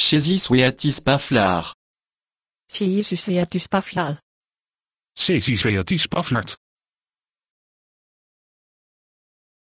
Cesis weatis paflar. Cesis weatis paflar. Cesis weatis paflart.